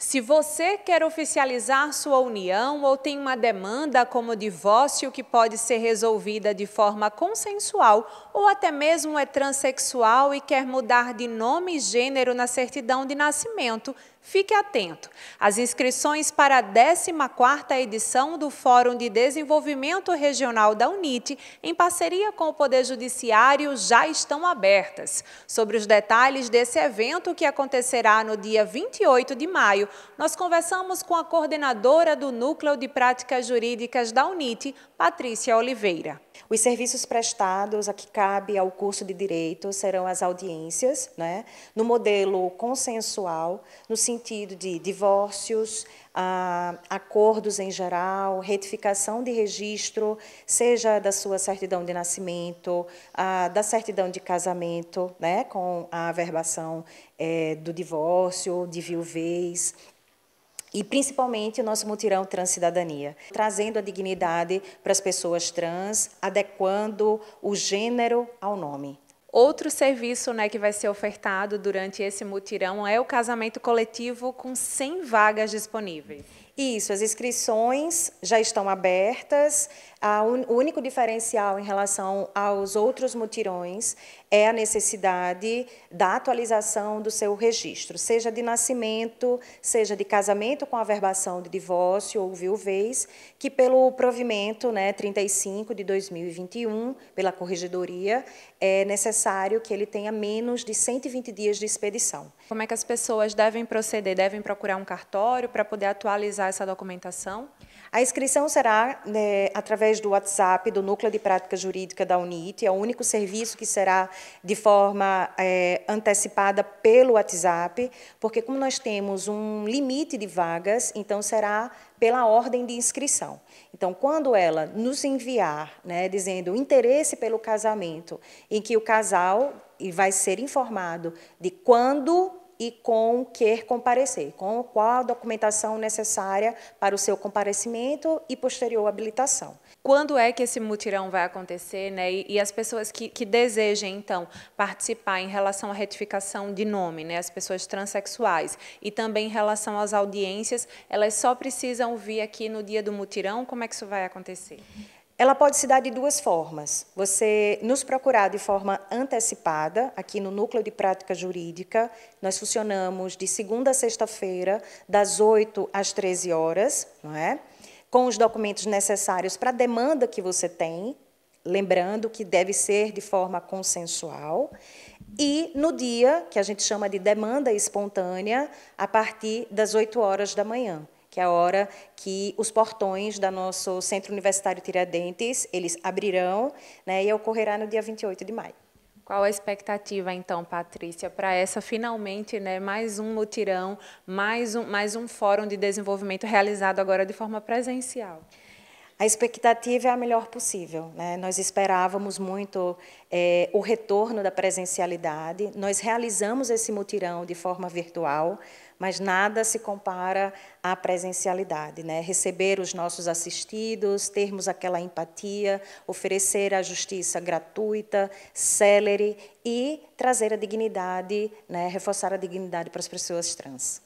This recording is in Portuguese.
Se você quer oficializar sua união ou tem uma demanda como divórcio que pode ser resolvida de forma consensual ou até mesmo é transexual e quer mudar de nome e gênero na certidão de nascimento, Fique atento. As inscrições para a 14ª edição do Fórum de Desenvolvimento Regional da UNIT, em parceria com o Poder Judiciário, já estão abertas. Sobre os detalhes desse evento, que acontecerá no dia 28 de maio, nós conversamos com a coordenadora do Núcleo de Práticas Jurídicas da UNIT, Patrícia Oliveira. Os serviços prestados a que cabe ao curso de direito serão as audiências, né, no modelo consensual, no sentido de divórcios, acordos em geral, retificação de registro, seja da sua certidão de nascimento, da certidão de casamento, né, com a averbação é, do divórcio, de viuvez e principalmente o nosso mutirão Transcidadania, trazendo a dignidade para as pessoas trans, adequando o gênero ao nome. Outro serviço né, que vai ser ofertado durante esse mutirão é o casamento coletivo com 100 vagas disponíveis. Isso, as inscrições já estão abertas. Un, o único diferencial em relação aos outros mutirões é a necessidade da atualização do seu registro, seja de nascimento, seja de casamento com averbação de divórcio ou viuvez, que pelo provimento né, 35 de 2021, pela corregedoria, é necessário que ele tenha menos de 120 dias de expedição. Como é que as pessoas devem proceder? Devem procurar um cartório para poder atualizar essa documentação? A inscrição será né, através do WhatsApp do Núcleo de Prática Jurídica da UNIT, é o único serviço que será de forma é, antecipada pelo WhatsApp, porque como nós temos um limite de vagas, então será pela ordem de inscrição. Então, quando ela nos enviar, né, dizendo interesse pelo casamento, em que o casal vai ser informado de quando e com quer comparecer, com qual a documentação necessária para o seu comparecimento e posterior habilitação. Quando é que esse mutirão vai acontecer, né? E, e as pessoas que, que, desejem, então, participar em relação à retificação de nome, né? As pessoas transexuais e também em relação às audiências, elas só precisam vir aqui no dia do mutirão? Como é que isso vai acontecer? Ela pode se dar de duas formas. Você nos procurar de forma antecipada, aqui no Núcleo de Prática Jurídica. Nós funcionamos de segunda a sexta-feira, das 8 às 13 horas, não é? com os documentos necessários para a demanda que você tem, lembrando que deve ser de forma consensual. E no dia, que a gente chama de demanda espontânea, a partir das 8 horas da manhã que é a hora que os portões do nosso Centro Universitário Tiradentes, eles abrirão né, e ocorrerá no dia 28 de maio. Qual a expectativa, então, Patrícia, para essa, finalmente, né, mais um mutirão, mais um, mais um fórum de desenvolvimento realizado agora de forma presencial? A expectativa é a melhor possível. Né? Nós esperávamos muito é, o retorno da presencialidade, nós realizamos esse mutirão de forma virtual, mas nada se compara à presencialidade. Né? Receber os nossos assistidos, termos aquela empatia, oferecer a justiça gratuita, célere e trazer a dignidade, né? reforçar a dignidade para as pessoas trans.